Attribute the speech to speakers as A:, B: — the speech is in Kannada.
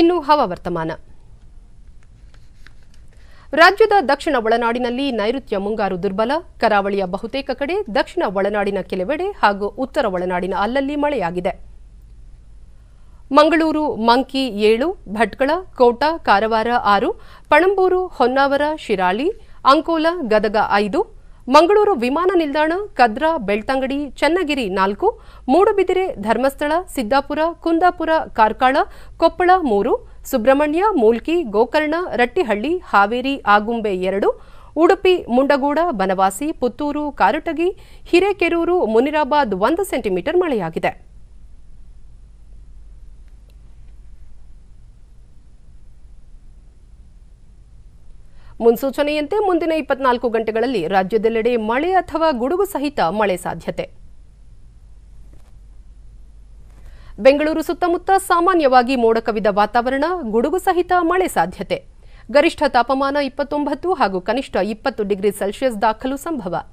A: ಇನ್ನು ಹವಾವರ್ತಮಾನ ರಾಜ್ಯದ ದಕ್ಷಿಣ ಒಳನಾಡಿನಲ್ಲಿ ನೈಋತ್ಯ ಮುಂಗಾರು ದುರ್ಬಲ ಕರಾವಳಿಯ ಬಹುತೇಕ ಕಡೆ ದಕ್ಷಿಣ ಒಳನಾಡಿನ ಕೆಲವೆಡೆ ಹಾಗೂ ಉತ್ತರ ಒಳನಾಡಿನ ಅಲ್ಲಲ್ಲಿ ಮಳೆಯಾಗಿದೆ ಮಂಗಳೂರು ಮಂಕಿ ಏಳು ಭಟ್ಕಳ ಕೋಟಾ ಕಾರವಾರ ಆರು ಪಣಂಬೂರು ಹೊನ್ನಾವರ ಶಿರಾಳಿ ಅಂಕೋಲ ಗದಗ ಐದು ಮಂಗಳೂರು ವಿಮಾನ ನಿಲ್ದಾಣ ಕದ್ರಾ ಬೆಳ್ತಂಗಡಿ ಚನ್ನಗಿರಿ ನಾಲ್ಕು ಮೂಡುಬಿದಿರೆ ಧರ್ಮಸ್ಥಳ ಸಿದ್ದಾಪುರ ಕುಂದಾಪುರ ಕಾರ್ಕಳ ಕೊಪ್ಪಳ ಮೂರು ಸುಬ್ರಹ್ಮಣ್ಯ ಮೂಲ್ಕಿ ಗೋಕರ್ಣ ರಟ್ಟಿಹಳ್ಳಿ ಹಾವೇರಿ ಆಗುಂಬೆ ಎರಡು ಉಡುಪಿ ಮುಂಡಗೋಡ ಬನವಾಸಿ ಪುತ್ತೂರು ಕಾರಟಗಿ ಹಿರೇಕೆರೂರು ಮುನಿರಾಬಾದ್ ಒಂದು ಸೆಂಟಿಮೀಟರ್ ಮಳೆಯಾಗಿದೆ ಮುನ್ಸೂಚನೆಯಂತೆ ಮುಂದಿನ ಇಪ್ಪತ್ನಾಲ್ಕು ಗಂಟೆಗಳಲ್ಲಿ ರಾಜ್ಯದೆಲ್ಲೆಡೆ ಮಳೆ ಅಥವಾ ಗುಡುಗು ಸಹಿತ ಮಳೆ ಸಾಧ್ಯತೆ ಬೆಂಗಳೂರು ಸುತ್ತಮುತ್ತ ಸಾಮಾನ್ಯವಾಗಿ ಮೋಡ ಕವಿದ ವಾತಾವರಣ ಗುಡುಗು ಸಹಿತ ಮಳೆ ಸಾಧ್ಯತೆ ಗರಿಷ್ಠ ತಾಪಮಾನ ಇಪ್ಪತ್ತೊಂಬತ್ತು ಹಾಗೂ ಕನಿಷ್ಠ ಇಪ್ಪತ್ತು ಡಿಗ್ರಿ ಸೆಲ್ಸಿಯಸ್ ದಾಖಲು ಸಂಭವ